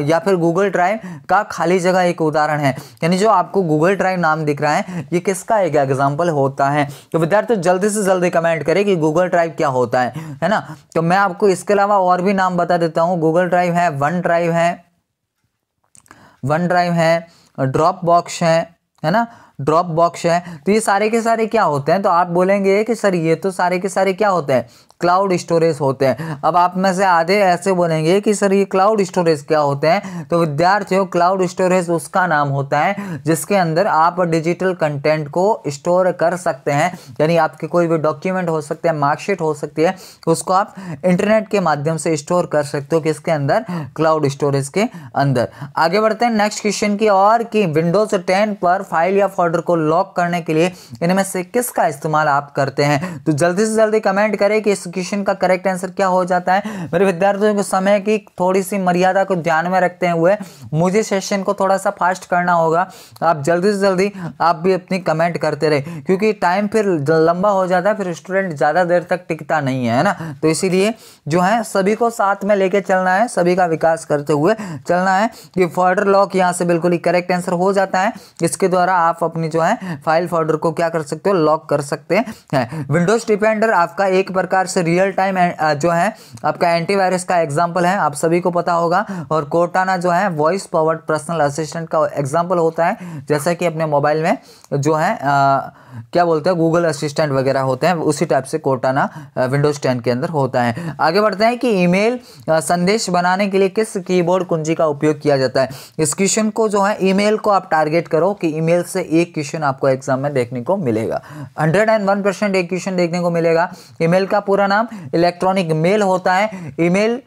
या फिर गूगल ड्राइव का खाली जगह एक उदाहरण है यानी जो आपको गूगल ड्राइव नाम दिख रहा है ये किसका एक एग्जाम्पल होता है तो विद्यार्थी जल्दी से जल्दी कमेंट करें कि गूगल ड्राइव क्या होता है है ना तो मैं आपको इसके अलावा और भी नाम बता देता हूँ गूगल ड्राइव है वन ड्राइव है वन ड्राइव है ड्रॉप बॉक्स है है ना ड्रॉप बॉक्स है तो ये सारे के सारे क्या होते हैं तो आप बोलेंगे कि सर ये तो सारे के सारे क्या होते हैं क्लाउड स्टोरेज होते हैं अब आप में से आधे ऐसे बोलेंगे कि सर ये क्लाउड स्टोरेज क्या होते हैं तो विद्यार्थियों क्लाउड स्टोरेज उसका नाम होता है जिसके अंदर आप डिजिटल कंटेंट को स्टोर कर सकते हैं यानी आपके कोई भी डॉक्यूमेंट हो सकते हैं मार्कशीट हो सकती है उसको आप इंटरनेट के माध्यम से स्टोर कर सकते हो किसके अंदर क्लाउड स्टोरेज के अंदर आगे बढ़ते हैं नेक्स्ट क्वेश्चन की और कि विंडोज टेन पर फाइल या फोल्डर को लॉक करने के लिए इनमें से किसका इस्तेमाल आप करते हैं तो जल्दी से जल्दी कमेंट करें कि इस क्वेश्चन का करेक्ट आंसर क्या हो जाता है मेरे विद्यार्थियों को समय की थोड़ी सी मर्यादा को ध्यान में रखते हुए मुझे सेशन को थोड़ा सा फास्ट करना होगा आप जल्दी से जल्दी आप भी अपनी कमेंट करते रहे क्योंकि टाइम फिर लंबा हो जाता है फिर स्टूडेंट ज़्यादा देर तक टिकता नहीं है ना तो इसीलिए जो है सभी को साथ में लेके चलना है सभी का विकास करते हुए चलना है कि फॉर्डर लॉक यहाँ से बिल्कुल ही करेक्ट आंसर हो जाता है इसके द्वारा आप अपनी जो है फाइल फॉर्डर को क्या कर सकते हो लॉक कर सकते हैं विंडोज डिपेंडर आपका एक प्रकार से रियल टाइम eh, eh, जो है आपका एंटीवायरस का एग्जाम्पल है आप सभी को पता होगा और कोटाना जो है वॉइस पावर्ड पर्सनल असिस्टेंट का एग्जाम्पल होता है जैसा कि अपने मोबाइल में जो है आ, eh, क्या बोलते हैं गूगल असिस्टेंट वगैरह होते हैं उसी टाइप से कोटाना विंडोज़ टेन के अंदर होता है आगे बढ़ते हैं कि ईमेल संदेश बनाने के लिए किस कीबोर्ड कुंजी का उपयोग किया जाता है इस क्वेश्चन को जो है ईमेल को आप टारगेट करो कि ईमेल से एक क्वेश्चन आपको एग्जाम में देखने को मिलेगा हंड्रेड एंड वन परसेंट एक क्वेश्चन देखने को मिलेगा ईमेल का पूरा नाम इलेक्ट्रॉनिक मेल होता है ईमेल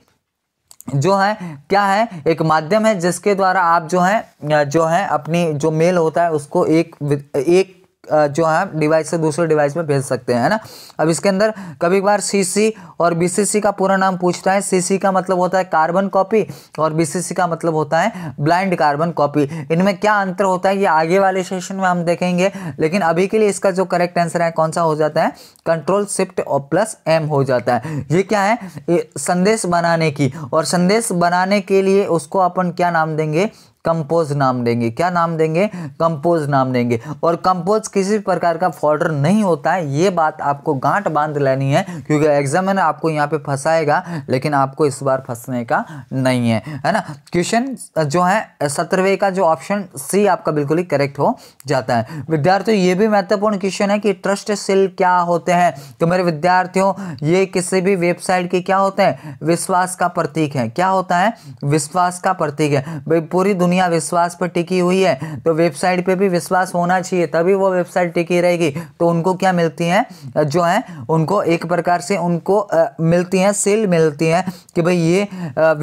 जो है क्या है एक माध्यम है जिसके द्वारा आप जो है जो है अपनी जो मेल होता है उसको एक एक जो है डिवाइस से दूसरे डिवाइस में भेज सकते हैं ना अब इसके अंदर कभी बार सीसी और बीसीसी का पूरा नाम पूछता है सीसी का मतलब होता है कार्बन कॉपी और बीसीसी का मतलब होता है ब्लाइंड कार्बन कॉपी इनमें क्या अंतर होता है ये आगे वाले सेशन में हम देखेंगे लेकिन अभी के लिए इसका जो करेक्ट आंसर है कौन सा हो जाता है कंट्रोल शिफ्ट और प्लस एम हो जाता है ये क्या है संदेश बनाने की और संदेश बनाने के लिए उसको अपन क्या नाम देंगे कंपोज नाम देंगे क्या नाम देंगे कंपोज नाम देंगे और कंपोज किसी भी प्रकार का फोल्डर नहीं होता है ये बात आपको गांठ बांध लेनी है क्योंकि एग्जामिनर आपको यहाँ पे फंसाएगा लेकिन आपको इस बार फंसने का नहीं है है ना क्वेश्चन जो है सत्रहवें का जो ऑप्शन सी आपका बिल्कुल ही करेक्ट हो जाता है विद्यार्थियों ये भी महत्वपूर्ण क्वेश्चन है कि ट्रस्ट सेल क्या होते हैं तो मेरे विद्यार्थियों ये किसी भी वेबसाइट के क्या होते हैं विश्वास का प्रतीक है क्या होता है विश्वास का प्रतीक है भाई पूरी दुनिया दुनिया विश्वास पर टिकी हुई है तो वेबसाइट पे भी विश्वास होना चाहिए तभी वो वेबसाइट टिकी रहेगी तो उनको क्या मिलती हैं जो है उनको एक प्रकार से उनको आ, मिलती हैं सेल मिलती हैं कि भाई ये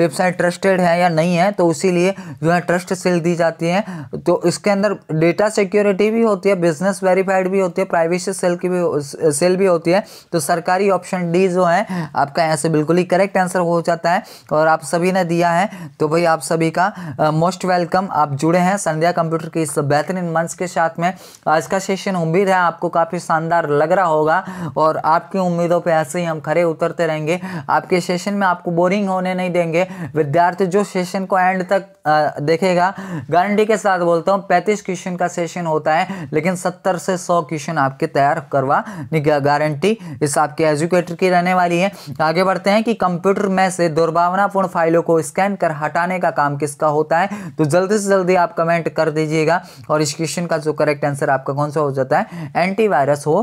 वेबसाइट ट्रस्टेड है या नहीं है तो इसीलिए जो है ट्रस्ट सेल दी जाती है तो इसके अंदर डेटा सिक्योरिटी भी होती है बिजनेस वेरीफाइड भी होती है प्राइवेसी सेल की भी सेल भी होती है तो सरकारी ऑप्शन डी जो है आपका ऐसे बिल्कुल ही करेक्ट आंसर हो जाता है और आप सभी ने दिया है तो भाई आप सभी का मोस्ट वेल वेलकम आप जुड़े हैं संध्या कंप्यूटर के इस बेहतरीन मंच के साथ में आज का सेशन उम्मीद है आपको काफ़ी शानदार लग रहा होगा और आपकी उम्मीदों पे ऐसे ही हम खड़े उतरते रहेंगे आपके सेशन में आपको बोरिंग होने नहीं देंगे विद्यार्थी जो सेशन को एंड तक देखेगा गारंटी के साथ बोलता हूँ पैंतीस क्वेश्चन का सेशन होता है लेकिन सत्तर से सौ क्वेश्चन आपके तैयार करवा गारंटी इस आपके एजुकेटर की रहने वाली है आगे बढ़ते हैं कि कंप्यूटर में से दुर्भावनापूर्ण फाइलों को स्कैन कर हटाने का काम किसका होता है तो जल्दी से जल्दी आप कमेंट कर दीजिएगा और इस क्वेश्चन का जो करेक्ट आंसर आपका कौन सा हो जाता है एंटीवायरस हो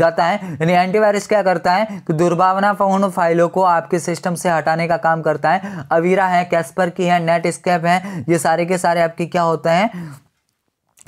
जाता है यानी एंटीवायरस क्या करता है कि दुर्भावनापूर्ण फाइलों को आपके सिस्टम से हटाने का काम करता है अवीरा है कैस्पर की है नेट स्केप है ये सारे के सारे आपके क्या होते हैं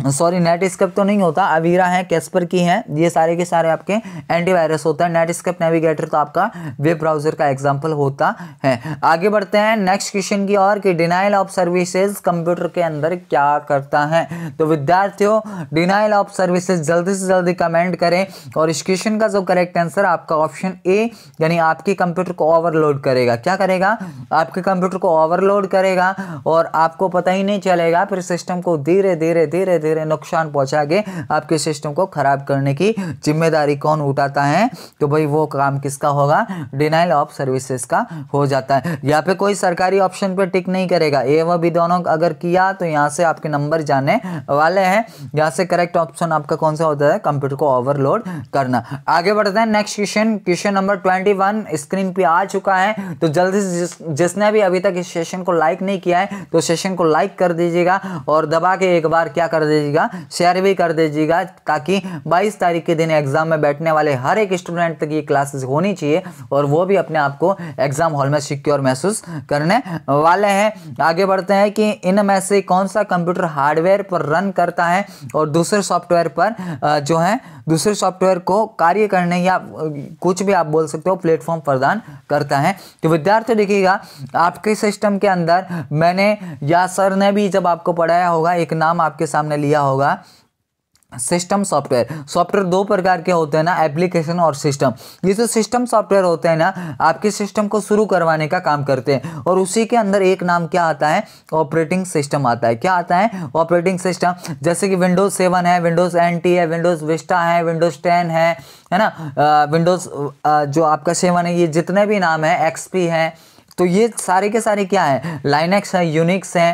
सॉरी नेट स्केप तो नहीं होता अवीरा है कैस्पर की है ये सारे के सारे आपके एंटीवायरस होता है नेट स्केप नेविगेटर तो आपका वेब ब्राउजर का एग्जाम्पल होता है आगे बढ़ते हैं नेक्स्ट क्वेश्चन की और कि डिनाइल ऑफ सर्विसेज कंप्यूटर के अंदर क्या करता है तो विद्यार्थियों डिनाइल ऑफ सर्विसेज जल्दी से जल्दी कमेंट करें और इस क्वेश्चन का जो करेक्ट आंसर आपका ऑप्शन ए यानी आपके कंप्यूटर को ओवरलोड करेगा क्या करेगा आपके कंप्यूटर को ओवरलोड करेगा और आपको पता ही नहीं चलेगा फिर सिस्टम को धीरे धीरे धीरे धीरे दे रहे हैं नुकसान पहुंचा के आपके सिस्टम को ख़राब करने की जिम्मेदारी कौन उठाता है तो भाई वो काम किसका होगा डिनाइल ऑफ सर्विसेज का हो जाता है यहाँ पे कोई सरकारी ऑप्शन पे टिक नहीं करेगा ए व भी दोनों अगर किया तो यहाँ से आपके नंबर जाने वाले हैं यहाँ से करेक्ट ऑप्शन आपका कौन सा होता है कंप्यूटर को ओवरलोड करना आगे बढ़ते हैं next question question number twenty one screen पे आ चुका है तो जल्दी से जिस, जिसने भी अभी तक इस सेशन को लाइक नहीं किया है तो सेशन को लाइक कर दीजिएगा और दबा के एक बार क्या कर दीजिए दीजिएगा शेयर भी कर दीजिएगा ताकि 22 तारीख के दिन एग्जाम में बैठने वाले हर एक स्टूडेंट तक ये क्लासेस होनी चाहिए और वो भी अपने आप को एग्जाम हॉल में सिक्योर महसूस करने वाले हैं आगे बढ़ते हैं कि इनमें से कौन सा कंप्यूटर हार्डवेयर पर रन करता है और दूसरे सॉफ्टवेयर पर जो है दूसरे सॉफ्टवेयर को कार्य करने या कुछ भी आप बोल सकते हो प्लेटफॉर्म प्रदान करता है तो विद्यार्थी देखिएगा आपके सिस्टम के अंदर मैंने या सर ने भी जब आपको पढ़ाया होगा एक नाम आपके सामने लिया होगा सिस्टम सॉफ्टवेयर सॉफ्टवेयर दो प्रकार के होते हैं ना एप्लीकेशन और सिस्टम ये जो सिस्टम सॉफ्टवेयर होते हैं ना आपके सिस्टम को शुरू करवाने का काम करते हैं और उसी के अंदर एक नाम क्या आता है ऑपरेटिंग सिस्टम आता है क्या आता है ऑपरेटिंग सिस्टम जैसे कि विंडोज़ सेवन है विंडोज़ एन है विंडोज़ विस्टा है विंडोज़ टेन है है ना विंडोज़ जो आपका सेवन है ये जितने भी नाम है एक्सपी है तो ये सारे के सारे क्या है लाइनेक्स है यूनिक्स है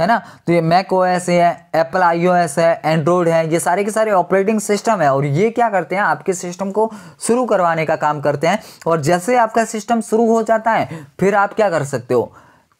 है ना तो ये मैक ओ एस है एप्पल आई ओ एस है एंड्रॉयड है ये सारे के सारे ऑपरेटिंग सिस्टम है और ये क्या करते हैं आपके सिस्टम को शुरू करवाने का काम करते हैं और जैसे आपका सिस्टम शुरू हो जाता है फिर आप क्या कर सकते हो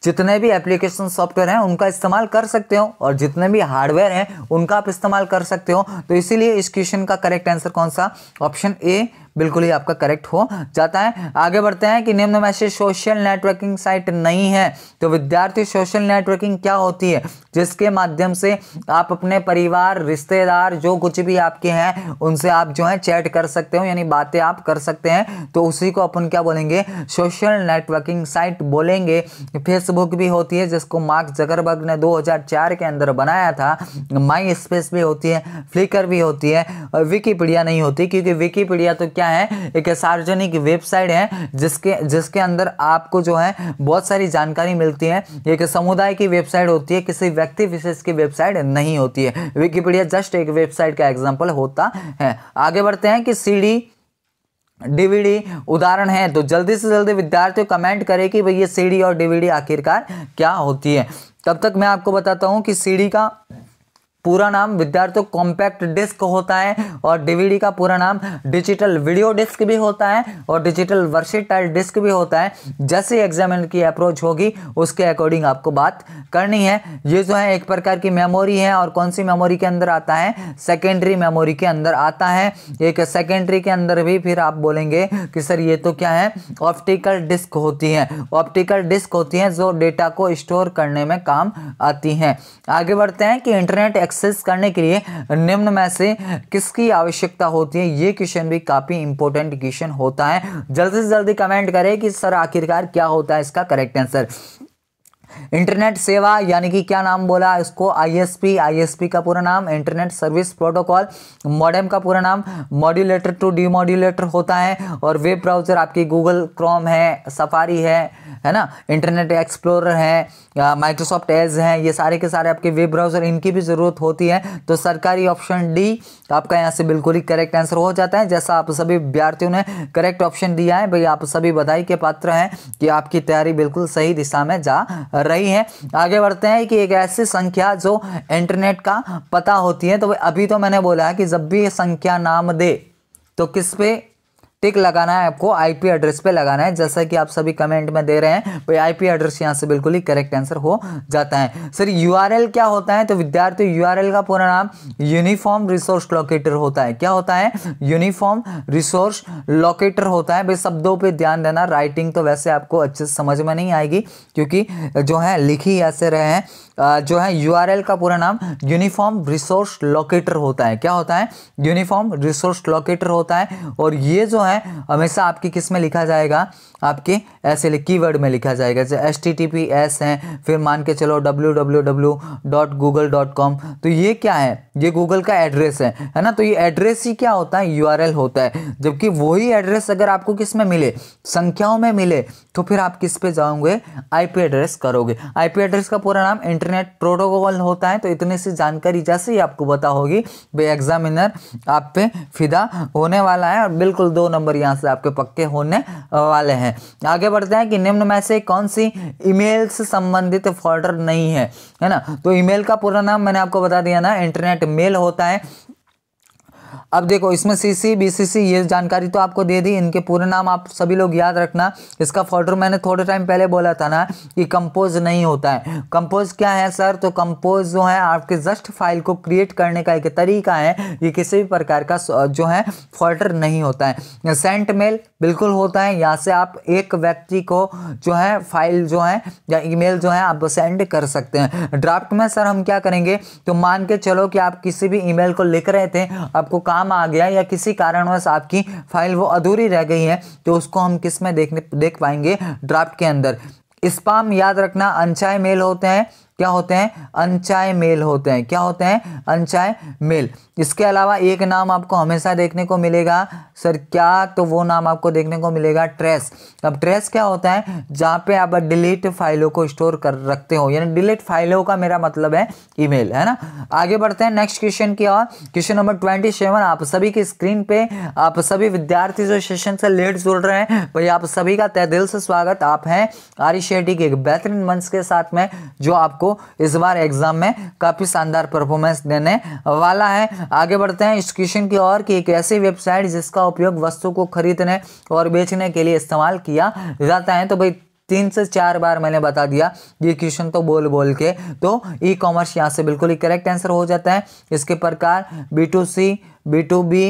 जितने भी एप्लीकेशन सॉफ्टवेयर हैं उनका इस्तेमाल कर सकते हो और जितने भी हार्डवेयर हैं उनका आप इस्तेमाल कर सकते हो तो इसीलिए इस क्वेश्चन का करेक्ट आंसर कौन सा ऑप्शन ए बिल्कुल ही आपका करेक्ट हो जाता है आगे बढ़ते हैं कि निम्न में से सोशल नेटवर्किंग साइट नहीं है तो विद्यार्थी सोशल नेटवर्किंग क्या होती है जिसके माध्यम से आप अपने परिवार रिश्तेदार जो कुछ भी आपके हैं उनसे आप जो है चैट कर सकते हो यानी बातें आप कर सकते हैं तो उसी को अपन क्या बोलेंगे सोशल नेटवर्किंग साइट बोलेंगे फेसबुक भी होती है जिसको मार्क जकरबर्ग ने 2004 के अंदर बनाया था माई स्पेस भी होती है फ्लिकर भी होती है विकीपीडिया नहीं होती क्योंकि विकीपीडिया तो क्या क्या है एक सार्वजनिक वेबसाइट है जिसके जिसके अंदर आपको जो है बहुत सारी जानकारी मिलती है एक समुदाय की वेबसाइट होती है किसी व्यक्ति विशेष की वेबसाइट नहीं होती है विकीपीडिया जस्ट एक वेबसाइट का एग्जाम्पल होता है आगे बढ़ते हैं कि सीढ़ी डीवीडी उदाहरण है तो जल्दी से जल्दी विद्यार्थियों कमेंट करें कि भाई ये सीडी और डीवीडी आखिरकार क्या होती है तब तक मैं आपको बताता हूं कि सीडी का पूरा नाम विद्यार्थियों कॉम्पैक्ट डिस्क होता है और डीवीडी का पूरा नाम डिजिटल वीडियो डिस्क भी होता है और डिजिटल वर्सेटाइल डिस्क भी होता है जैसे एग्जामिन की अप्रोच होगी उसके अकॉर्डिंग आपको बात करनी है ये जो है एक प्रकार की मेमोरी है और कौन सी मेमोरी के अंदर आता है सेकेंडरी मेमोरी के अंदर आता है एक सेकेंडरी के अंदर भी फिर आप बोलेंगे कि सर ये तो क्या है ऑप्टिकल डिस्क होती है ऑप्टिकल डिस्क होती है जो डेटा को स्टोर करने में काम आती है आगे बढ़ते हैं कि इंटरनेट एक्सेस करने के लिए निम्न में से किसकी आवश्यकता होती है ये क्वेश्चन भी काफ़ी इंपॉर्टेंट क्वेश्चन होता है जल्दी से जल्दी कमेंट करें कि सर आखिरकार क्या होता है इसका करेक्ट आंसर इंटरनेट सेवा यानी कि क्या नाम बोला इसको आईएसपी आईएसपी का पूरा नाम इंटरनेट सर्विस प्रोटोकॉल मॉडेम का पूरा नाम मॉड्यूलेटर टू डीमोड्यूलेटर होता है और वेब ब्राउज़र आपकी गूगल क्रोम है सफारी है है ना इंटरनेट एक्सप्लोरर है माइक्रोसॉफ्ट एज है ये सारे के सारे आपके वेब ब्राउज़र इनकी भी ज़रूरत होती है तो सरकारी ऑप्शन डी आपका यहाँ से बिल्कुल ही करेक्ट आंसर हो जाता है जैसा आप सभी विद्यार्थियों ने करेक्ट ऑप्शन दिया है भाई आप सभी बधाई के पात्र हैं कि आपकी तैयारी बिल्कुल सही दिशा में जा रही हैं आगे बढ़ते हैं कि एक ऐसी संख्या जो इंटरनेट का पता होती है तो अभी तो मैंने बोला है कि जब भी संख्या नाम दे तो किस पे टिक लगाना है आपको आईपी एड्रेस पे लगाना है जैसा कि आप सभी कमेंट में दे रहे हैं भाई आईपी एड्रेस यहाँ से बिल्कुल ही करेक्ट आंसर हो जाता है सर यूआरएल क्या होता है तो विद्यार्थी यूआरएल का पूरा नाम यूनिफॉर्म रिसोर्स लोकेटर होता है क्या होता है यूनिफॉर्म रिसोर्स लोकेटर होता है भाई शब्दों पर ध्यान देना राइटिंग तो वैसे आपको अच्छे से समझ में नहीं आएगी क्योंकि जो है लिखी ऐसे रहे हैं जो है यू का पूरा नाम यूनिफॉर्म रिसोर्स लोकेटर होता है क्या होता है यूनिफॉर्म रिसोर्स लोकेटर होता है और ये जो है है हमेशा आपकी किस में लिखा जाएगा आपके ऐसे कीवर्ड में लिखा जाएगा जैसे S T T P S है फिर मान के चलो W W W dot Google dot com तो ये क्या है ये गूगल का एड्रेस है है ना तो ये एड्रेस ही क्या होता है यू होता है जबकि वही एड्रेस अगर आपको किस में मिले संख्याओं में मिले तो फिर आप किस पे जाओगे आई एड्रेस करोगे आई एड्रेस का पूरा नाम इंटरनेट प्रोटोकॉल होता है तो इतने सी जानकारी जैसे ही आपको पता होगी भाई एग्जामिनर आप पे फिदा होने वाला है और बिल्कुल दो नंबर नंबर यहाँ से आपके पक्के होने वाले हैं आगे बढ़ते हैं कि निम्न में से कौन सी ईमेल से संबंधित फोल्डर नहीं है है ना तो ईमेल का पूरा नाम मैंने आपको बता दिया ना इंटरनेट मेल होता है अब देखो इसमें सीसी बीसीसी ये जानकारी तो आपको दे दी इनके पूरे नाम आप सभी लोग याद रखना इसका फोटो मैंने थोड़े टाइम पहले बोला था ना कि कंपोज नहीं होता है कंपोज क्या है सर तो कंपोज जो है आपके जस्ट फाइल को क्रिएट करने का एक तरीका है ये किसी भी प्रकार का जो है फोल्डर नहीं होता है सेंट मेल बिल्कुल होता है यहाँ से आप एक व्यक्ति को जो है फाइल जो है या ई जो है आप सेंड कर सकते हैं ड्राफ्ट में सर हम क्या करेंगे तो मान के चलो कि आप किसी भी ईमेल को लिख रहे थे आपको आपको काम आ गया या किसी कारणवश आपकी फाइल वो अधूरी रह गई है तो उसको हम किस में देखने देख पाएंगे ड्राफ्ट के अंदर स्पाम याद रखना अनचाय मेल होते हैं क्या होते हैं अनचाय मेल होते हैं क्या होते हैं अनचाय मेल इसके अलावा एक नाम आपको हमेशा देखने को मिलेगा सर क्या तो वो नाम आपको देखने को मिलेगा ट्रेस अब ट्रेस क्या होता है जहाँ पे आप डिलीट फाइलों को स्टोर कर रखते हो यानी डिलीट फाइलों का मेरा मतलब है ईमेल है ना आगे बढ़ते हैं नेक्स्ट क्वेश्चन की और क्वेश्चन नंबर ट्वेंटी सेवन आप सभी की स्क्रीन पे आप सभी विद्यार्थी जो सेशन से लेट जुड़ रहे हैं भाई आप सभी का तय दिल से स्वागत आप हैं आरिश शेट्टी के एक बेहतरीन मंच के साथ में जो आपको आपको इस बार एग्जाम में काफ़ी शानदार परफॉर्मेंस देने वाला है आगे बढ़ते हैं इस क्वेश्चन की और कि एक ऐसी वेबसाइट जिसका उपयोग वस्तु को खरीदने और बेचने के लिए इस्तेमाल किया जाता है तो भाई तीन से चार बार मैंने बता दिया ये क्वेश्चन तो बोल बोल के तो ई कॉमर्स यहाँ से बिल्कुल ही करेक्ट आंसर हो जाता है इसके प्रकार B to C B to B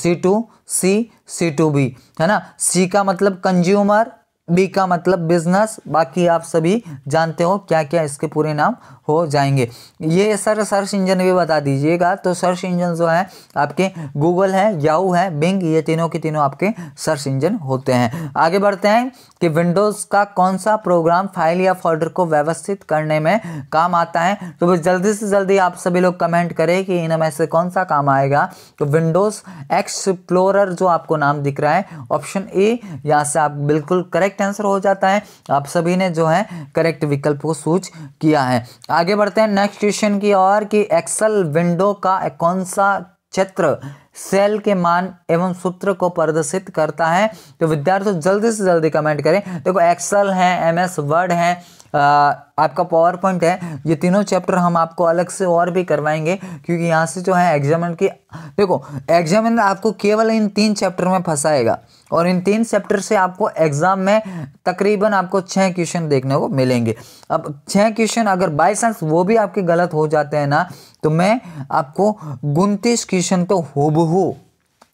C to C C to B है ना सी का मतलब कंज्यूमर बी का मतलब बिजनेस बाकी आप सभी जानते हो क्या क्या इसके पूरे नाम हो जाएंगे ये सर सर्च इंजन भी बता दीजिएगा तो सर्च इंजन जो है आपके गूगल है याहू है बिंग ये तीनों के तीनों आपके सर्च इंजन होते हैं आगे बढ़ते हैं कि विंडोज़ का कौन सा प्रोग्राम फाइल या फोल्डर को व्यवस्थित करने में काम आता है तो बस जल्दी से जल्दी आप सभी लोग कमेंट करें कि इनमें से कौन सा काम आएगा तो विंडोज़ एक्सप्लोरर जो आपको नाम दिख रहा है ऑप्शन ए यहाँ से आप बिल्कुल करेक्ट आंसर हो जाता है आप सभी ने जो है करेक्ट विकल्प को सूच किया है आगे बढ़ते हैं नेक्स्ट क्वेश्चन की और कि एक्सेल विंडो का कौन सा क्षेत्र सेल के मान एवं सूत्र को प्रदर्शित करता है तो विद्यार्थी जल्दी से जल्दी कमेंट करें देखो एक्सेल है एम एस वर्ड है आपका पावर पॉइंट है ये तीनों चैप्टर हम आपको अलग से और भी करवाएंगे क्योंकि यहाँ से जो है एग्जामिन की देखो एग्जामिन आपको केवल इन तीन चैप्टर में फंसाएगा और इन तीन चैप्टर से आपको एग्ज़ाम में तकरीबन आपको छः क्वेश्चन देखने को मिलेंगे अब छः क्वेश्चन अगर बाई चांस वो भी आपके गलत हो जाते हैं ना तो मैं आपको उनतीस क्वेश्चन तो हूबहू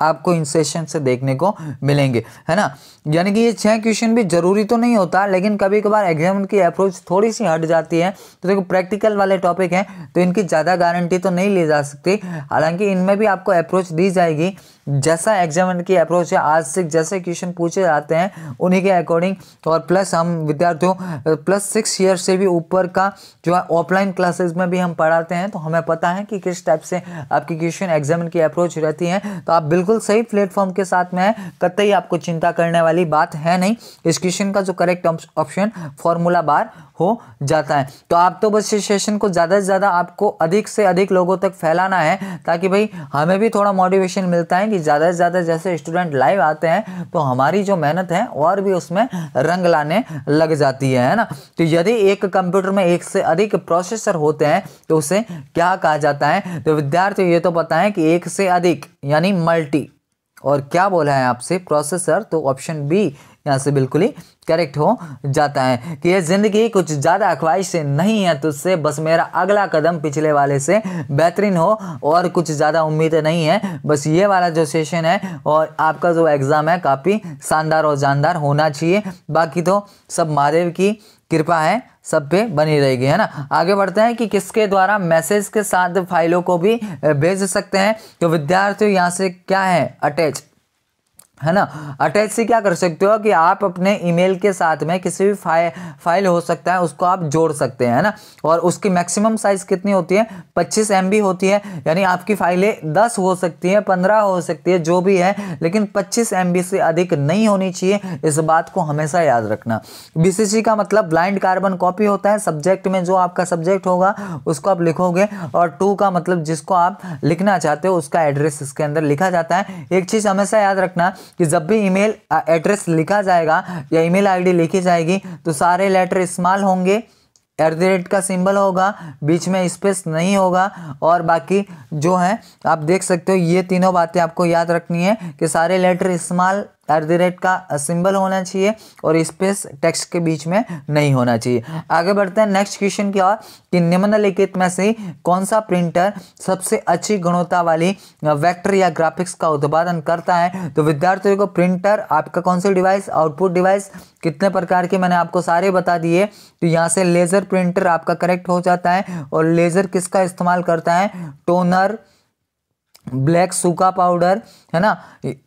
आपको इन सेशन से देखने को मिलेंगे है ना यानी कि ये छः क्वेश्चन भी जरूरी तो नहीं होता लेकिन कभी कभार एग्जाम की अप्रोच थोड़ी सी हट जाती है तो देखो प्रैक्टिकल वाले टॉपिक हैं तो इनकी ज़्यादा गारंटी तो नहीं ली जा सकती हालांकि इनमें भी आपको अप्रोच दी जाएगी जैसा एग्जामिनर की अप्रोच है आज से जैसे क्वेश्चन पूछे जाते हैं उन्हीं के अकॉर्डिंग और प्लस हम विद्यार्थियों प्लस सिक्स ईयर से भी ऊपर का जो है ऑफलाइन क्लासेस में भी हम पढ़ाते हैं तो हमें पता है कि किस टाइप से आपकी क्वेश्चन एग्जामिन की अप्रोच रहती है तो आप बिल्कुल सही प्लेटफॉर्म के साथ में है कतई आपको चिंता करने वाली बात है नहीं इस क्वेश्चन का जो करेक्ट ऑप्शन फॉर्मूला बार हो जाता है तो आप तो बस इस सेशन को ज़्यादा से ज़्यादा आपको अधिक से अधिक लोगों तक फैलाना है ताकि भाई हमें भी थोड़ा मोटिवेशन मिलता है कि ज़्यादा से ज़्यादा जैसे स्टूडेंट लाइव आते हैं तो हमारी जो मेहनत है और भी उसमें रंग लाने लग जाती है है ना तो यदि एक कंप्यूटर में एक से अधिक प्रोसेसर होते हैं तो उसे क्या कहा जाता है तो विद्यार्थी ये तो पता है कि एक से अधिक यानी मल्टी और क्या बोला है आपसे प्रोसेसर तो ऑप्शन बी यहाँ से बिल्कुल ही करेक्ट हो जाता है कि यह ज़िंदगी कुछ ज़्यादा ख्वाहिश से नहीं है तुझसे तो बस मेरा अगला कदम पिछले वाले से बेहतरीन हो और कुछ ज़्यादा उम्मीद नहीं है बस ये वाला जो सेशन है और आपका जो एग्ज़ाम है काफ़ी शानदार और जानदार होना चाहिए बाकी तो सब महादेव की कृपा है सब पे बनी रहेगी है ना आगे बढ़ते हैं कि किसके द्वारा मैसेज के साथ फाइलों को भी भेज सकते हैं तो विद्यार्थी यहाँ से क्या है अटैच है ना अटैच से क्या कर सकते हो कि आप अपने ईमेल के साथ में किसी भी फाइल फाइल हो सकता है उसको आप जोड़ सकते हैं है ना और उसकी मैक्सिमम साइज़ कितनी होती है 25 एम होती है यानी आपकी फाइलें 10 हो सकती हैं 15 हो सकती है जो भी है लेकिन 25 एम से अधिक नहीं होनी चाहिए इस बात को हमेशा याद रखना बी का मतलब ब्लाइंड कार्बन कॉपी होता है सब्जेक्ट में जो आपका सब्जेक्ट होगा उसको आप लिखोगे और टू का मतलब जिसको आप लिखना चाहते हो उसका एड्रेस इसके अंदर लिखा जाता है एक चीज़ हमेशा याद रखना कि जब भी ईमेल एड्रेस लिखा जाएगा या ईमेल आईडी लिखी जाएगी तो सारे लेटर स्मॉल होंगे एट द रेट का सिंबल होगा बीच में स्पेस नहीं होगा और बाकी जो है आप देख सकते हो ये तीनों बातें आपको याद रखनी है कि सारे letter small at the rate का सिंबल होना चाहिए और स्पेस टेक्स्ट के बीच में नहीं होना चाहिए आगे बढ़ते हैं नेक्स्ट क्वेश्चन की ओर कि निम्नलिखित में से कौन सा प्रिंटर सबसे अच्छी गुणवत्ता वाली वेक्टर या ग्राफिक्स का उत्पादन करता है तो विद्यार्थियों को प्रिंटर आपका कौन सा डिवाइस आउटपुट डिवाइस कितने प्रकार के मैंने आपको सारे बता दिए तो यहाँ से लेज़र प्रिंटर आपका करेक्ट हो जाता है और लेज़र किसका इस्तेमाल करता है टोनर ब्लैक सूखा पाउडर है ना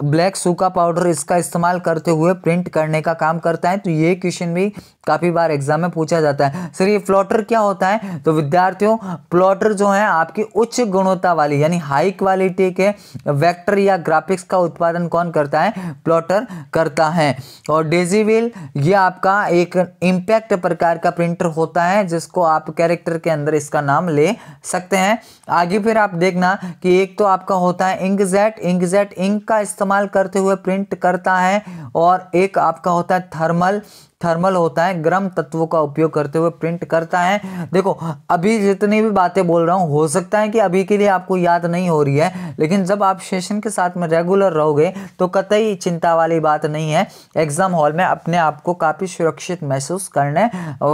ब्लैक सूखा पाउडर इसका इस्तेमाल करते हुए प्रिंट करने का काम करता है तो ये क्वेश्चन भी काफ़ी बार एग्जाम में पूछा जाता है सर ये प्लॉटर क्या होता है तो विद्यार्थियों प्लॉटर जो है आपकी उच्च गुणवत्ता वाली यानी हाई क्वालिटी के वेक्टर या ग्राफिक्स का उत्पादन कौन करता है प्लॉटर करता है और डेजीविल ये आपका एक इम्पैक्ट प्रकार का प्रिंटर होता है जिसको आप कैरेक्टर के अंदर इसका नाम ले सकते हैं आगे फिर आप देखना कि एक तो आपका होता है इंगजेट इंकजेट इंक का इस्तेमाल करते हुए प्रिंट करता है और एक आपका होता है थर्मल थर्मल होता है गर्म तत्वों का उपयोग करते हुए प्रिंट करता है देखो अभी जितनी भी बातें बोल रहा हूँ हो सकता है कि अभी के लिए आपको याद नहीं हो रही है लेकिन जब आप सेशन के साथ में रेगुलर रहोगे तो कतई चिंता वाली बात नहीं है एग्ज़ाम हॉल में अपने आप को काफ़ी सुरक्षित महसूस करने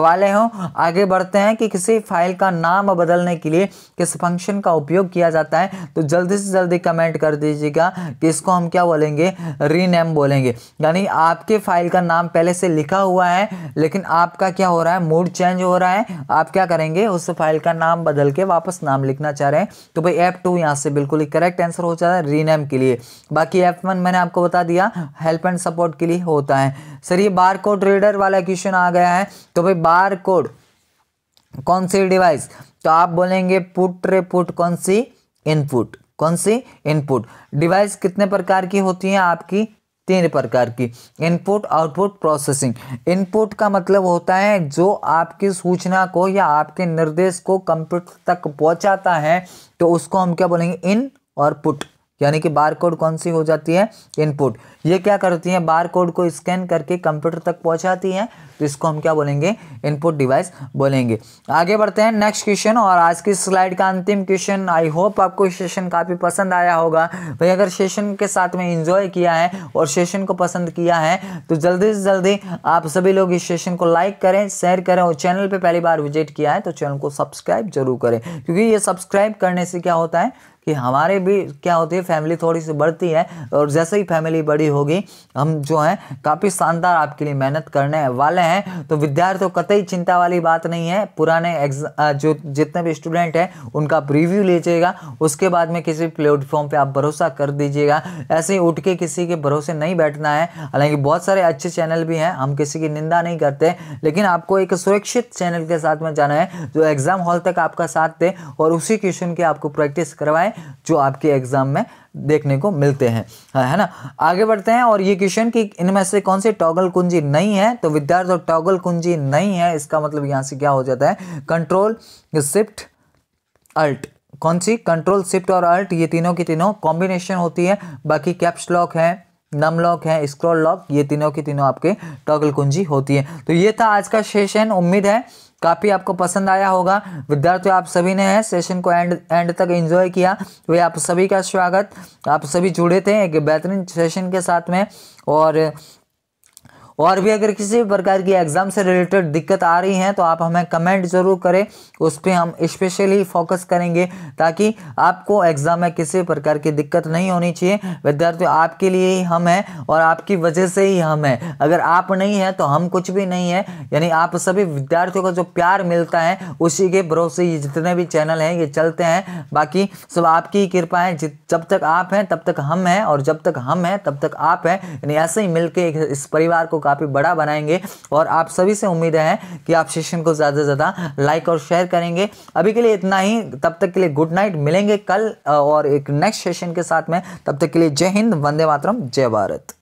वाले हों आगे बढ़ते हैं कि किसी फाइल का नाम बदलने के लिए किस फंक्शन का उपयोग किया जाता है तो जल्दी से जल्दी कमेंट कर दीजिएगा कि इसको हम क्या बोलेंगे रीनेम बोलेंगे यानी आपके फाइल का नाम पहले से लिखा हुआ हुआ है लेकिन आपका क्या हो रहा है मूड चेंज हो रहा है आप क्या करेंगे उस फाइल का नाम बदल के वापस नाम लिखना चाह रहे हैं तो भाई ऐप टू यहाँ से बिल्कुल ही करेक्ट आंसर हो जाता है रीनेम के लिए बाकी ऐप वन मैंने आपको बता दिया हेल्प एंड सपोर्ट के लिए होता है सर ये बार कोड रीडर वाला क्वेश्चन आ गया है तो भाई बार कोड कौन सी डिवाइस तो आप बोलेंगे पुट रे पुट कौन सी इनपुट कौन सी इनपुट डिवाइस कितने प्रकार की होती है आपकी तीन प्रकार की इनपुट आउटपुट प्रोसेसिंग इनपुट का मतलब होता है जो आपकी सूचना को या आपके निर्देश को कंप्यूटर तक पहुंचाता है तो उसको हम क्या बोलेंगे इन और पुट यानी कि बार कोड कौन सी हो जाती है इनपुट ये क्या करती है बार कोड को स्कैन करके कंप्यूटर तक पहुंचाती है तो इसको हम क्या बोलेंगे इनपुट डिवाइस बोलेंगे आगे बढ़ते हैं नेक्स्ट क्वेश्चन और आज की स्लाइड का अंतिम क्वेश्चन आई होप आपको सेशन काफ़ी पसंद आया होगा भाई अगर सेशन के साथ में इंजॉय किया है और सेशन को पसंद किया है तो जल्दी से जल्दी आप सभी लोग इस सेशन को लाइक करें शेयर करें और चैनल पर पहली बार विजिट किया है तो चैनल को सब्सक्राइब जरूर करें क्योंकि ये सब्सक्राइब करने से क्या होता है कि हमारे भी क्या होती है फैमिली थोड़ी सी बढ़ती है और जैसे ही फैमिली बड़ी होगी हम जो हैं काफ़ी शानदार आपके लिए मेहनत करने वाले हैं तो विद्यार्थियों कतई चिंता वाली बात नहीं है पुराने जो जितने भी स्टूडेंट हैं उनका रिव्यू लीजिएगा उसके बाद में किसी प्लेटफॉर्म पर आप भरोसा कर दीजिएगा ऐसे ही उठ के किसी के भरोसे नहीं बैठना है हालांकि बहुत सारे अच्छे चैनल भी हैं हम किसी की निंदा नहीं करते लेकिन आपको एक सुरक्षित चैनल के साथ में जाना है जो एग्ज़ाम हॉल तक आपका साथ दे और उसी क्वेश्चन की आपको प्रैक्टिस करवाएं जो आपके एग्ज़ाम में देखने को मिलते हैं हाँ, है ना आगे बढ़ते हैं और ये क्वेश्चन कि इनमें से कौन से टॉगल कुंजी नहीं है तो विद्यार्थी टॉगल कुंजी नहीं है इसका मतलब यहाँ से क्या हो जाता है कंट्रोल सिफ्ट अल्ट कौन सी कंट्रोल सिफ्ट और अल्ट ये तीनों की तीनों कॉम्बिनेशन होती है बाकी कैप्स लॉक है नम लॉक है स्क्रॉल लॉक ये तीनों की तीनों आपके टॉगल कुंजी होती है तो ये था आज का सेशन उम्मीद है काफ़ी आपको पसंद आया होगा विद्यार्थियों आप सभी ने सेशन को एंड एंड तक एंजॉय किया वे आप सभी का स्वागत आप सभी जुड़े थे एक बेहतरीन सेशन के साथ में और और भी अगर किसी भी प्रकार की एग्ज़ाम से रिलेटेड दिक्कत आ रही है तो आप हमें कमेंट ज़रूर करें उस पर हम स्पेशली फोकस करेंगे ताकि आपको एग्ज़ाम में किसी प्रकार की दिक्कत नहीं होनी चाहिए विद्यार्थी आपके लिए ही हम हैं और आपकी वजह से ही हम हैं अगर आप नहीं हैं तो हम कुछ भी नहीं है यानी आप सभी विद्यार्थियों का जो प्यार मिलता है उसी के भरोसे ये जितने भी चैनल हैं ये चलते हैं बाकी सब आपकी कृपा है जब तक आप हैं तब तक हम हैं और जब तक हम हैं तब तक आप हैं यानी ऐसे ही मिलकर इस परिवार को काफ़ी बड़ा बनाएंगे और आप सभी से उम्मीद है कि आप सेशन को ज़्यादा से ज़्यादा लाइक और शेयर करेंगे अभी के लिए इतना ही तब तक के लिए गुड नाइट मिलेंगे कल और एक नेक्स्ट सेशन के साथ में तब तक के लिए जय हिंद वंदे मातरम जय भारत